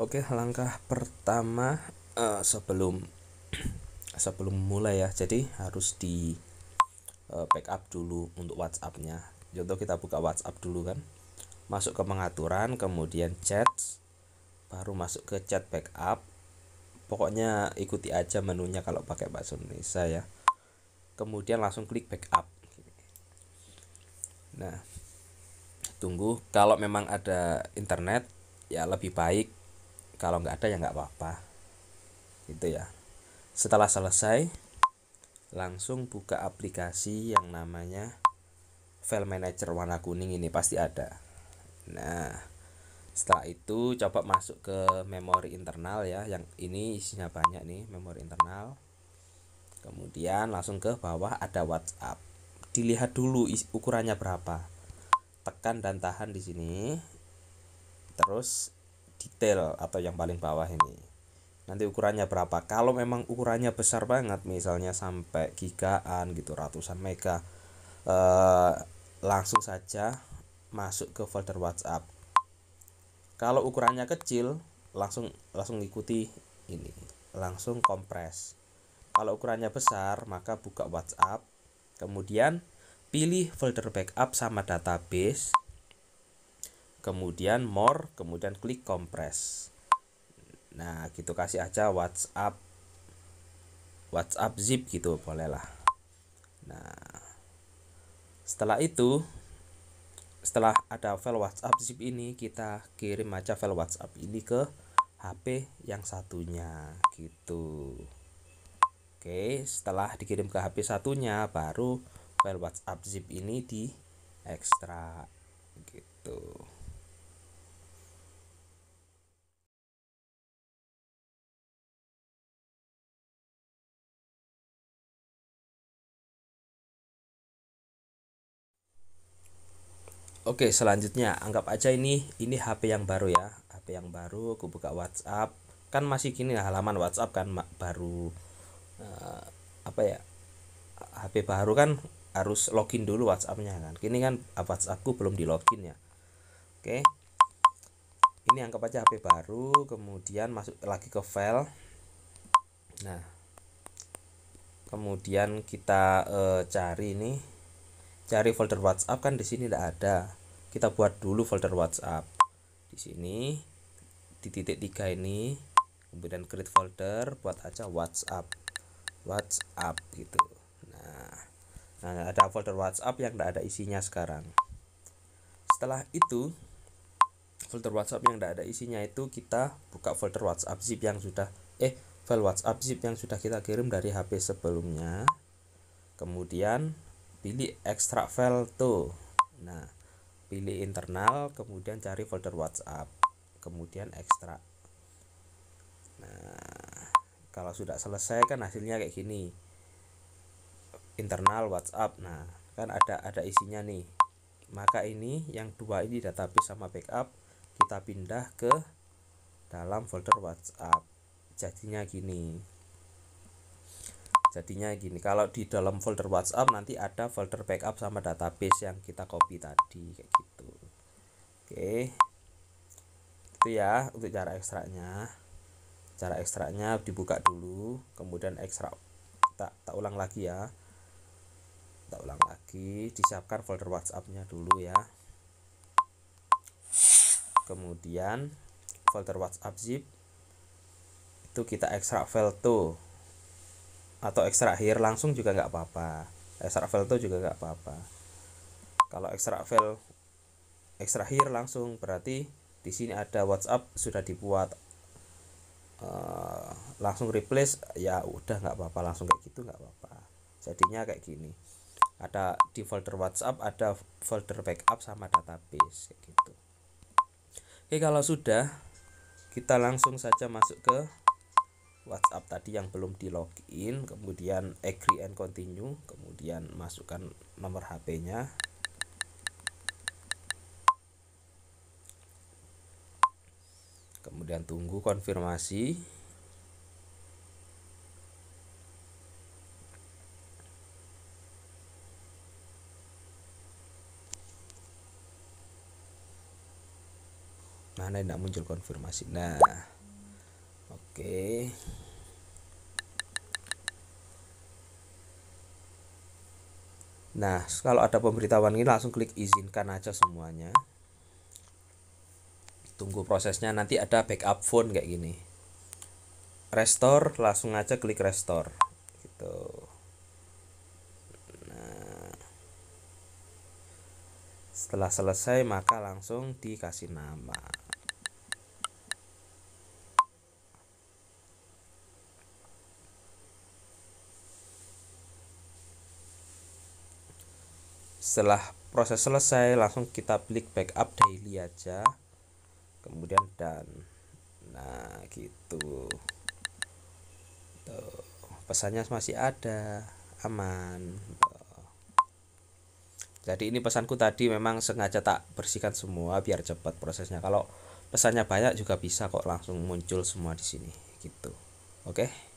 Oke, langkah pertama uh, sebelum sebelum mulai ya. Jadi harus di uh, backup dulu untuk WhatsApp-nya. Contoh kita buka WhatsApp dulu kan. Masuk ke pengaturan, kemudian chat, baru masuk ke chat backup. Pokoknya ikuti aja menunya kalau pakai bahasa Indonesia ya. Kemudian langsung klik backup. Nah, tunggu kalau memang ada internet ya lebih baik kalau nggak ada ya nggak apa-apa itu ya setelah selesai langsung buka aplikasi yang namanya file manager warna kuning ini pasti ada nah setelah itu coba masuk ke memori internal ya yang ini isinya banyak nih memori internal kemudian langsung ke bawah ada WhatsApp dilihat dulu ukurannya berapa tekan dan tahan di sini terus detail atau yang paling bawah ini nanti ukurannya berapa kalau memang ukurannya besar banget misalnya sampai gigaan gitu ratusan mega eh, langsung saja masuk ke folder WhatsApp kalau ukurannya kecil langsung langsung ikuti ini langsung kompres kalau ukurannya besar maka buka WhatsApp kemudian pilih folder backup sama database kemudian more, kemudian klik compress. Nah, gitu kasih aja WhatsApp WhatsApp zip gitu bolehlah. Nah, setelah itu setelah ada file WhatsApp zip ini kita kirim aja file WhatsApp ini ke HP yang satunya gitu. Oke, setelah dikirim ke HP satunya baru file WhatsApp zip ini di ekstra gitu. Oke, selanjutnya anggap aja ini ini HP yang baru ya. HP yang baru, aku buka WhatsApp. Kan masih gini halaman WhatsApp kan baru uh, apa ya? HP baru kan harus login dulu WhatsApp-nya kan. Kini kan WhatsAppku belum di login ya. Oke. Ini anggap aja HP baru, kemudian masuk lagi ke file. Nah, kemudian kita uh, cari nih cari folder WhatsApp kan di sini tidak ada kita buat dulu folder WhatsApp di sini di titik tiga ini kemudian create folder buat aja WhatsApp WhatsApp gitu nah, nah ada folder WhatsApp yang tidak ada isinya sekarang setelah itu folder WhatsApp yang tidak ada isinya itu kita buka folder WhatsApp zip yang sudah eh file WhatsApp zip yang sudah kita kirim dari HP sebelumnya kemudian pilih extra file tuh nah pilih internal kemudian cari folder WhatsApp kemudian ekstrak nah kalau sudah selesai kan hasilnya kayak gini internal WhatsApp nah kan ada ada isinya nih maka ini yang dua ini database sama backup kita pindah ke dalam folder WhatsApp jadinya gini jadinya gini kalau di dalam folder WhatsApp nanti ada folder backup sama database yang kita copy tadi kayak gitu oke itu ya untuk cara ekstraknya cara ekstraknya dibuka dulu kemudian ekstrak tak tak ulang lagi ya tak ulang lagi disiapkan folder WhatsAppnya dulu ya kemudian folder WhatsApp zip itu kita ekstrak file tuh atau ekstrak hair langsung juga nggak apa-apa ekstrak file itu juga nggak apa-apa kalau ekstrak file ekstrak hair langsung berarti di sini ada WhatsApp sudah dibuat uh, langsung replace ya udah nggak apa-apa langsung kayak gitu nggak apa-apa jadinya kayak gini ada di folder WhatsApp ada folder backup sama database kayak gitu Oke kalau sudah kita langsung saja masuk ke WhatsApp tadi yang belum di login kemudian agree and continue kemudian masukkan nomor HP-nya kemudian tunggu konfirmasi Nah, ini tidak muncul konfirmasi nah Oke. Nah, kalau ada pemberitahuan ini langsung klik izinkan aja semuanya. Tunggu prosesnya nanti ada backup phone kayak gini. Restore, langsung aja klik restore. Gitu. Nah. Setelah selesai maka langsung dikasih nama. setelah proses selesai langsung kita klik backup daily aja kemudian dan nah gitu Tuh. pesannya masih ada aman jadi ini pesanku tadi memang sengaja tak bersihkan semua biar cepat prosesnya kalau pesannya banyak juga bisa kok langsung muncul semua di sini gitu oke okay?